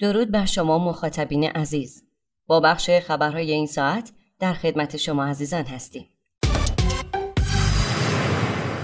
درود بر شما مخاطبین عزیز با بخش خبرهای این ساعت در خدمت شما عزیزان هستیم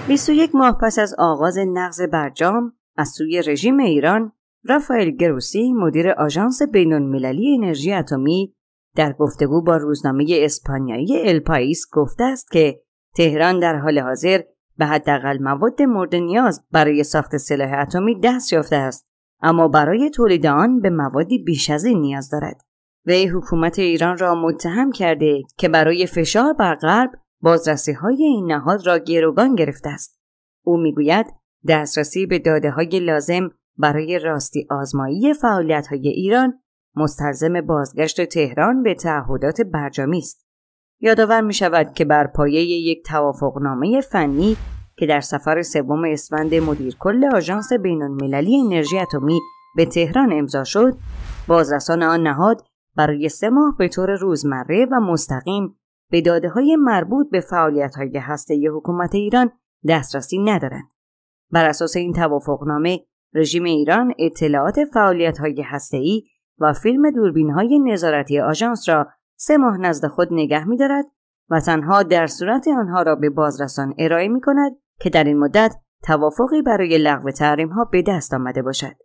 21 ماه پس از آغاز نقض برجام از سوی رژیم ایران رافائل گروسی مدیر آژانس بین‌المللی انرژی اتمی در گفتگو با روزنامه اسپانیایی الپاییس گفته است که تهران در حال حاضر به حداقل مواد مورد نیاز برای ساخت سلاح اتمی دست یافته است اما برای تولید آن به موادی بیش از این نیاز دارد وی حکومت ایران را متهم کرده که برای فشار بر غرب بازرسی های این نهاد را گروگان گرفته است او میگوید دسترسی به داده های لازم برای راستی آزمایی فعالیت های ایران مستلزم بازگشت تهران به تعهدات برجامی است یادآور می شود که بر پایه یک توافقنامه فنی که در سفر سوم اسفند کل آژانس بینالمللی انرژی اتمی به تهران امضا شد بازرسان آن نهاد برای سه ماه به طور روزمره و مستقیم به داده های مربوط به فعالیت های هسته حکومت ایران دسترسی ندارند. بر اساس این توافقنامه رژیم ایران اطلاعات فعالیت های هسته ای و فیلم دوربین های نظارتی آژانس را سه ماه نزد خود نگه می و تنها در صورت آنها را به بازرسان ارائه می کند که در این مدت توافقی برای لغو تحریم ها به دست آمده باشد.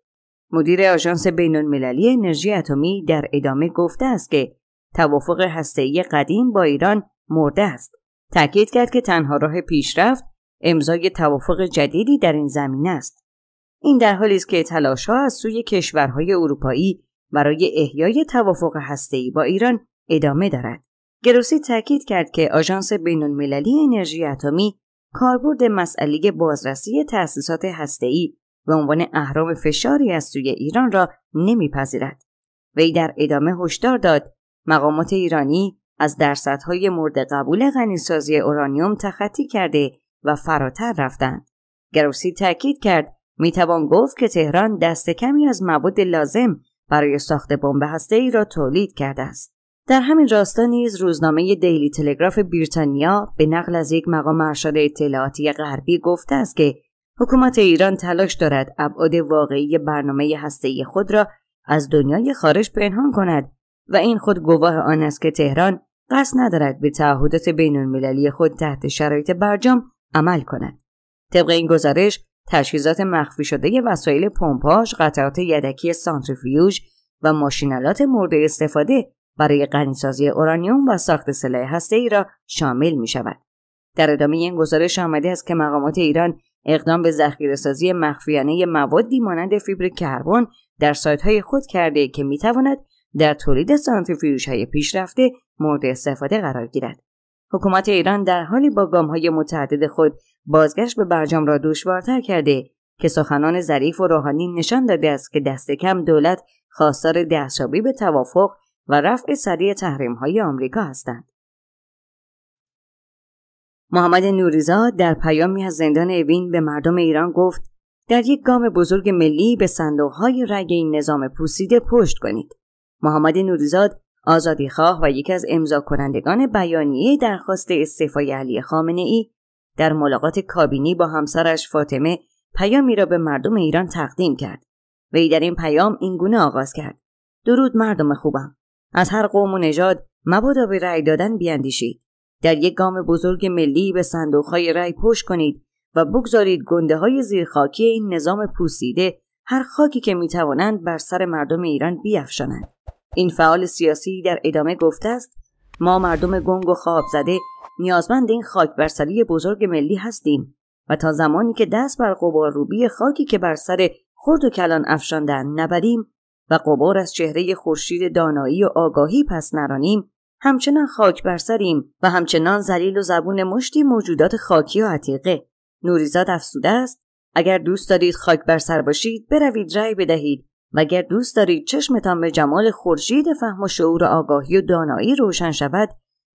مدیر آژانس بین المللی انرژی اتمی در ادامه گفته است که توافق هسته‌ای قدیم با ایران مرده است. تأکید کرد که تنها راه پیشرفت امضای توافق جدیدی در این زمینه است. این در حالی است که تلاشها از سوی کشورهای اروپایی برای احیای توافق هسته‌ای با ایران ادامه دارد. گروسی تاکید کرد که آژانس بینالمللی انرژی اتمی کاربرد مسئله بازرسی تأسیسات هسته‌ای به عنوان اهرام فشاری از سوی ایران را نمیپذیرد. وی در ادامه هشدار داد مقامات ایرانی از درصدهای مورد قبول غنیسازی اورانیوم تخطی کرده و فراتر رفتند. گروسی تاکید کرد میتوان گفت که تهران دست کمی از مواد لازم برای ساخت بمب هسته‌ای را تولید کرده است. در همین راستا نیز روزنامه دیلی تلگراف بریتانیا به نقل از یک مقام ارشد اطلاعاتی غربی گفته است که حکومت ایران تلاش دارد ابعاد واقعی برنامه هسته‌ای خود را از دنیای خارج پنهان کند و این خود گواه آن است که تهران قصد ندارد به تعهدات بین المللی خود تحت شرایط برجام عمل کند. طبق این گزارش تجهیزات مخفی شده وسایل پمپاژ، قطعات یدکی سانتریفیوژ و ماشینالات مورد استفاده برای غنیسازی اورانیوم و ساخت سلاح ای را شامل می شود. در ادامه این گزارش آمده است که مقامات ایران اقدام به سازی مخفیانه موادی مانند فیبر کربن در های خود کرده که تواند در تولید های پیشرفته مورد استفاده قرار گیرد. حکومت ایران در حالی با گام های متعدد خود بازگشت به برجام را دشوارتر کرده که سخنان ظریف و روحانی نشان داده است که دست کم دولت خواستار دستیابی به توافق و رفع سریع تحریم های آمریکا هستند. محمد نوریزاد در پیامی از زندان اوین به مردم ایران گفت در یک گام بزرگ ملی به های رگ این نظام پوسیده پشت کنید. محمد نوریزاد آزادیخواه و یکی از امضا کنندگان بیانیه درخواست استعفای علی خامنه ای در ملاقات کابینی با همسرش فاطمه پیامی را به مردم ایران تقدیم کرد. وی در این پیام گونه آغاز کرد. درود مردم خوبم. از هر قوم و نژاد مبادا به رأی دادن بیاندیشید در یک گام بزرگ ملی به صندوقهای رأی پشت کنید و بگذارید گنده های زیرخاکی این نظام پوسیده هر خاکی که میتوانند بر سر مردم ایران بیافشانند این فعال سیاسی در ادامه گفته است ما مردم گنگ و خواب زده نیازمند این خاک برسری بزرگ ملی هستیم و تا زمانی که دست بر روبی خاکی که بر سر خرد و کلان افشاندن نبریم و قبار از چهره خورشید دانایی و آگاهی پس نرانیم همچنان خاک بر سریم و همچنان زلیل و زبون مشتی موجودات خاکی و عتیقه نوریزاد افسوده است اگر دوست دارید خاک بر سر باشید بروید رأی بدهید و اگر دوست دارید چشمتان به جمال خورشید فهم و شعور آگاهی و دانایی روشن شود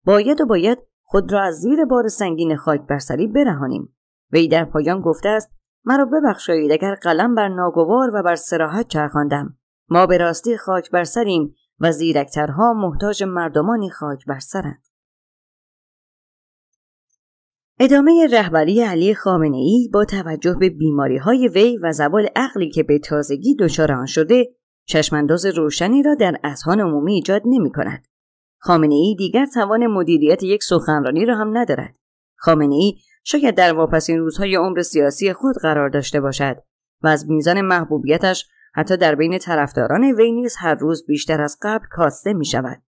باید و باید خود را از زیر بار سنگین خاک برسری برهانیم وی در پایان گفته است مرا ببخشایید اگر قلم بر ناگوار و بر سراحت چرخاندم ما به راستی خاک بر سریم و زیرکترها محتاج مردمانی خاک بر سرند. ادامه رهبری علی خامنه ای با توجه به بیماری های وی و زوال عقلی که به تازگی دچار آن شده چشمانداز روشنی را در اذهان عمومی ایجاد نمی کند. خامنه ای دیگر توان مدیریت یک سخنرانی را هم ندارد. خامنه ای شاید در واپسین روزهای عمر سیاسی خود قرار داشته باشد و از میزان محبوبیتش حتی در بین طرفداران وی هر روز بیشتر از قبل کاسته می شود.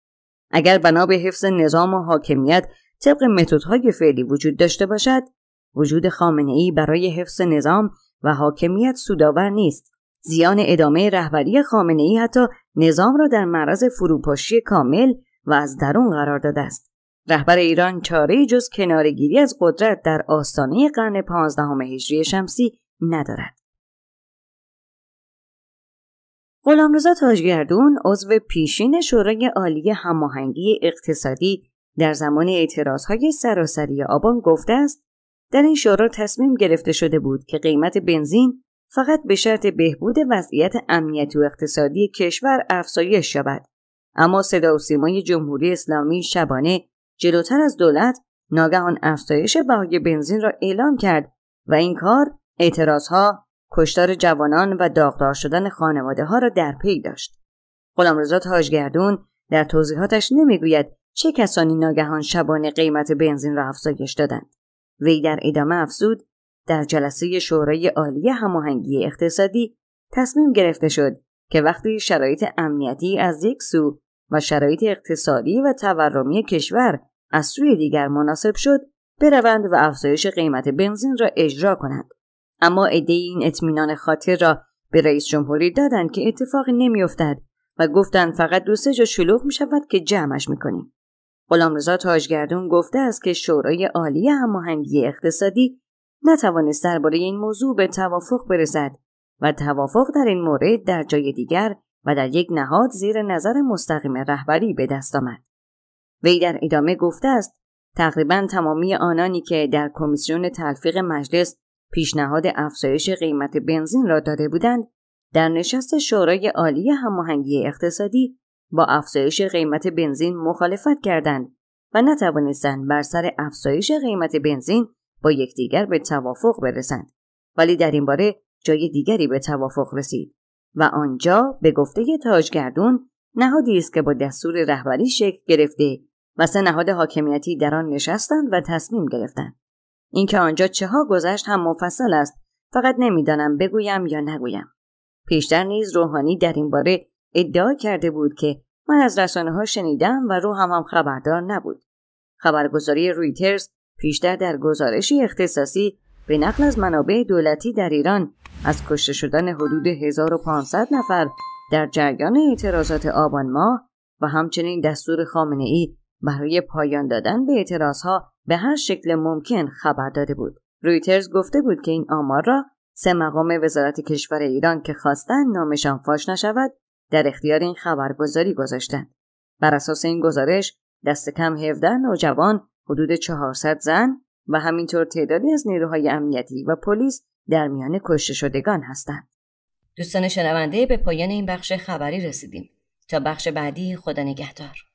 اگر بنا به حفظ نظام و حاکمیت طبق متدهای فعلی وجود داشته باشد وجود خامنه ای برای حفظ نظام و حاکمیت سودآور نیست زیان ادامه رهبری خامنه ای حتی نظام را در معرض فروپاشی کامل و از درون قرار داده است رهبر ایران چاره جز کنارگیری از قدرت در آستانه قرن پانزدهم هجری شمسی ندارد غلامرضا تاجگردون عضو پیشین شورای عالی هماهنگی اقتصادی در زمان اعتراضهای سراسری آبان گفته است در این شورا تصمیم گرفته شده بود که قیمت بنزین فقط به شرط بهبود وضعیت امنیتی و اقتصادی کشور افزایش شود اما صدا و سیمای جمهوری اسلامی شبانه جلوتر از دولت ناگهان افزایش بهای بنزین را اعلام کرد و این کار اعتراضها کشتار جوانان و داغدار شدن خانواده ها را در پی داشت. غلامرضا تاجگردون در توضیحاتش نمیگوید چه کسانی ناگهان شبانه قیمت بنزین را افزایش دادند. وی در ادامه افزود در جلسه شورای عالی هماهنگی اقتصادی تصمیم گرفته شد که وقتی شرایط امنیتی از یک سو و شرایط اقتصادی و تورمی کشور از سوی دیگر مناسب شد بروند و افزایش قیمت بنزین را اجرا کنند اما عده این اطمینان خاطر را به رئیس جمهوری دادند که اتفاقی نمیافتد و گفتند فقط دو جا شلوغ می شود که جمعش میکنیم غلامرضا تاجگردون گفته است که شورای عالی هماهنگی اقتصادی نتوانست درباره این موضوع به توافق برسد و توافق در این مورد در جای دیگر و در یک نهاد زیر نظر مستقیم رهبری به دست آمد وی در ادامه گفته است تقریبا تمامی آنانی که در کمیسیون تلفیق مجلس پیشنهاد افزایش قیمت بنزین را داده بودند در نشست شورای عالی هماهنگی اقتصادی با افزایش قیمت بنزین مخالفت کردند و نتوانستند بر سر افزایش قیمت بنزین با یکدیگر به توافق برسند ولی در این باره جای دیگری به توافق رسید و آنجا به گفته تاجگردون نهادی است که با دستور رهبری شکل گرفته و سه نهاد حاکمیتی در آن نشستند و تصمیم گرفتند اینکه آنجا چه ها گذشت هم مفصل است فقط نمیدانم بگویم یا نگویم پیشتر نیز روحانی در این باره ادعا کرده بود که من از رسانه ها شنیدم و روحم هم خبردار نبود خبرگزاری رویترز پیشتر در گزارشی اختصاصی به نقل از منابع دولتی در ایران از کشته شدن حدود 1500 نفر در جریان اعتراضات آبان ماه و همچنین دستور خامنه ای برای پایان دادن به ها به هر شکل ممکن خبر داده بود رویترز گفته بود که این آمار را سه مقام وزارت کشور ایران که خواستند نامشان فاش نشود در اختیار این خبرگزاری گذاشتند بر اساس این گزارش دست کم 17 نوجوان حدود 400 زن و همینطور تعدادی از نیروهای امنیتی و پلیس در میان کشته شدگان هستند دوستان شنونده به پایان این بخش خبری رسیدیم تا بخش بعدی خدا نگهدار